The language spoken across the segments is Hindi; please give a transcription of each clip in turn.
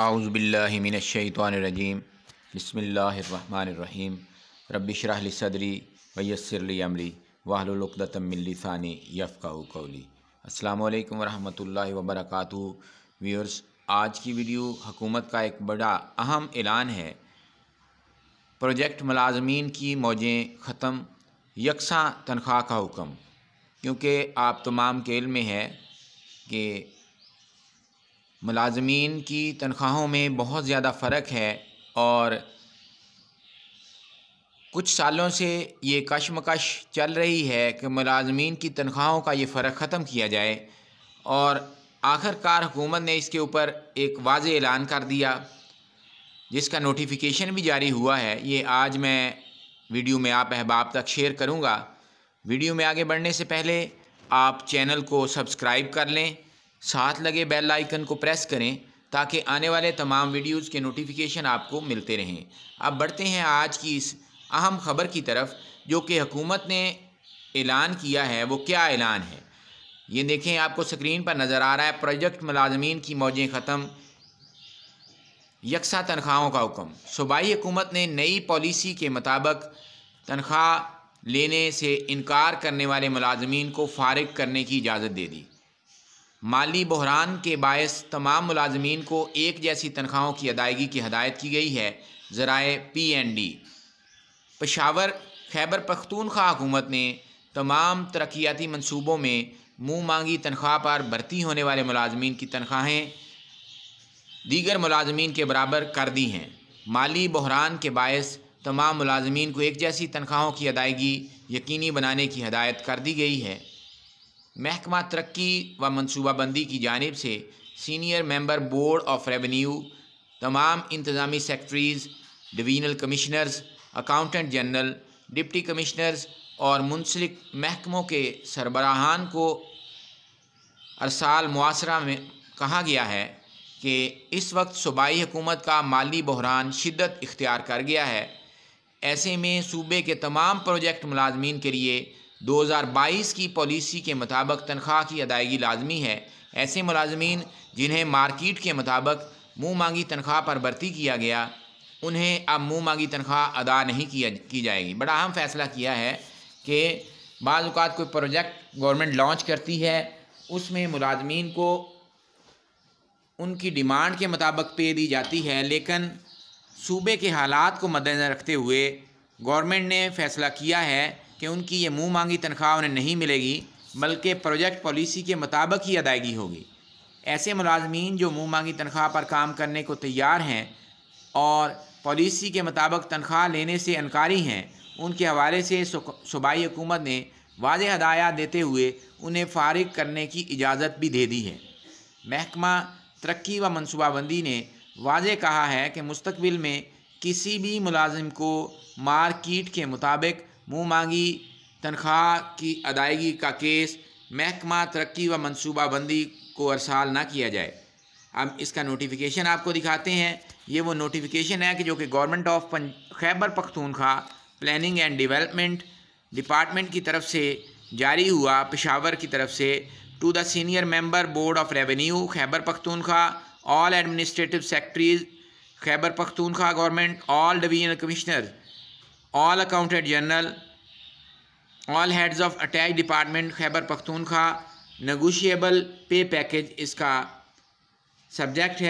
आउज़बिल्लिमिनशैतरजीम बसमीम रबिशरहली सदरी वयसरली अमरी वाहलुलतमिलसानी कौली अल्लाम वरहमल वबरक व्यूअर्स आज की वीडियो हकूमत का एक बड़ा अहम ऐलान है प्रोजेक्ट मलाजमीन की मौजें ख़त्म यकसा तनख्वाह का हुक्म क्योंकि आप तमाम केल में है कि मुलाजमीन की तनख्वाहों में बहुत ज़्यादा फ़र्क है और कुछ सालों से ये कशमकश चल रही है कि मुलाजमीन की तनख्वाहों का ये फ़र्क ख़त्म किया जाए और आखिरकार हुकूमत ने इसके ऊपर एक वाज ऐलान कर दिया जिसका नोटिफिकेशन भी जारी हुआ है ये आज मैं वीडियो में आप अहबाब तक शेयर करूँगा वीडियो में आगे बढ़ने से पहले आप चैनल को सब्सक्राइब कर लें साथ लगे बेल आइकन को प्रेस करें ताकि आने वाले तमाम वीडियोज़ के नोटिफिकेशन आपको मिलते रहें अब बढ़ते हैं आज की इस अहम खबर की तरफ जो कि हुकूमत ने ऐलान किया है वो क्या ऐलान है ये देखें आपको स्क्रीन पर नज़र आ रहा है प्रोजेक्ट मुलाजमीन की मौजें ख़त्म यकसा तनख्वाहों का हुक्म सूबाई हुकूमत ने नई पॉलिसी के मुताबिक तनख्वाह लेने से इनकार करने वाले मुलाजमीन को फारग करने की इजाज़त दे दी माली बहरान के बायस तमाम मुलाजमीन को एक जैसी तनख्वाहों की अदायगी की हदायत की गई है ज़राए P N D Peshawar Khyber Pakhtunkhwa हुकूमत ने तमाम तरक्याती मनसूबों में मुँह मांगी तनख्वाह पर भर्ती होने वाले मुलाजमीन की तनख्वाहें दीगर मुलाजमीन के बराबर कर दी हैं माली बहरान के बायस तमाम मुलाजमीन को एक जैसी तनख्वाहों की अदायगी यकीनी बनाने की हदायत कर दी गई है महकमा तरक्की व मनसूबाबंदी की जानब से senior member board of revenue तमाम इंतज़ामी secretaries divisional commissioners accountant general deputy commissioners और मुंसलिक महकमों के सरबराहान को अरसाल मुआसरा में कहा गया है कि इस वक्त सूबाई हुकूमत का माली बहरान शिदत इख्तियार कर गया है ऐसे में सूबे के तमाम प्रोजेक्ट मुलाजमीन के लिए 2022 की पॉलिसी के मुताबिक तनख्वाह की अदायगी लाजमी है ऐसे मुलाजमीन जिन्हें मार्किट के मुताबिक मुँह मांगी तनख्वाह पर भर्ती किया गया उन्हें अब मुँह मांगी तनख्वाह अदा नहीं किया की जाएगी बड़ा अहम फैसला किया है कि बाज़ात कोई प्रोजेक्ट गवर्नमेंट लॉन्च करती है उसमें मुलाजमीन को उनकी डिमांड के मुताबिक पे दी जाती है लेकिन सूबे के हालात को मद्दनज़र रखते हुए गवर्नमेंट ने फैसला किया है कि उनकी ये मुँह मांगी तनख्वाह उन्हें नहीं मिलेगी बल्कि प्रोजेक्ट पॉलिसी के मुताबिक ही अदायगी होगी ऐसे मुलाजमीन जो मुँह मांगी तनख्वाह पर काम करने को तैयार हैं और पॉलिसी के मुताबिक तनख्वाह लेने से इनकारी हैं उनके हवाले से सूबाई हुकूमत ने वाज हदायत देते हुए उन्हें फारिग करने की इजाज़त भी दे दी है महकमा तरक्की व मनसूबाबंदी ने वाज कहा है कि मुस्तबिल में किसी भी मुलाजिम को मार्किट के मुताबिक मुँह मांगी तनख्वाह की अदायगी का केस महकमा तरक्की व मनसूबाबंदी को अरसाल ना किया जाए अब इसका नोटिफिकेशन आपको दिखाते हैं ये वो नोटिफिकेशन है कि जो कि government of Khyber Pakhtunkhwa planning and development department की तरफ से जारी हुआ पेशावर की तरफ से to the senior member board of revenue Khyber Pakhtunkhwa all administrative secretaries Khyber Pakhtunkhwa government all divisional commissioner all accounted general, all heads of attack department Khyber Pakhtunkhwa, negotiable pay package इसका subject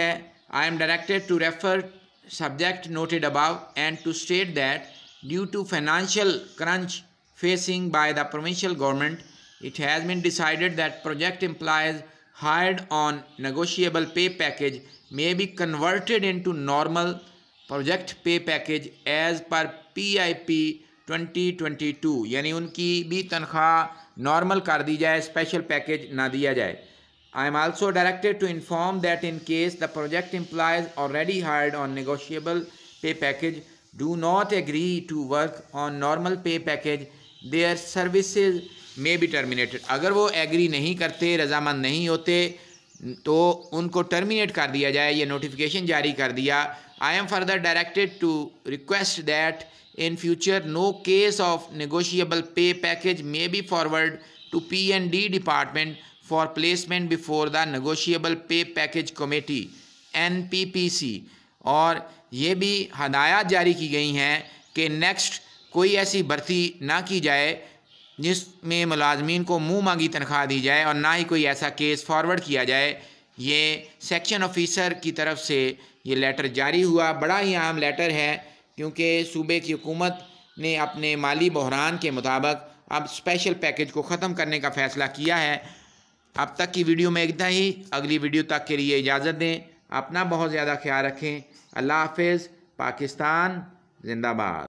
I am directed to refer subject noted above and to state that due to financial crunch facing by the provincial government, it has been decided that project employees hired on negotiable pay package may be converted into normal project pay package as per PIP 2022 यानी उनकी भी तनख्वाह नॉर्मल कर दी जाए स्पेशल पैकेज ना दिया जाए I am also directed to inform that in case the project employees already hired on negotiable pay package do not agree to work on normal pay package their services may be terminated अगर वो एग्री नहीं करते रजामंद नहीं होते तो उनको टर्मिनेट कर दिया जाए या नोटिफिकेशन जारी कर दिया I am further directed to request that In future, no case of negotiable pay package may be forwarded to P&D department for placement before the negotiable pay package committee NPPC और ये भी हदायत जारी की गई हैं कि नेक्स्ट कोई ऐसी भर्ती ना की जाए जिसमें मुलाजमीन को मुँह मांगी तनख्वाह दी जाए और ना ही कोई ऐसा केस फॉरवर्ड किया जाए ये सेक्शन ऑफिसर की तरफ से ये लेटर जारी हुआ बड़ा ही अहम लेटर है क्योंकि सूबे की हुकूमत ने अपने माली बहरान के मुताबिक अब स्पेशल पैकेज को ख़त्म करने का फ़ैसला किया है अब तक की वीडियो में इतना ही अगली वीडियो तक के लिए इजाज़त दें अपना बहुत ज़्यादा ख्याल रखें अल्लाह हाफ पाकिस्तान जिंदाबाद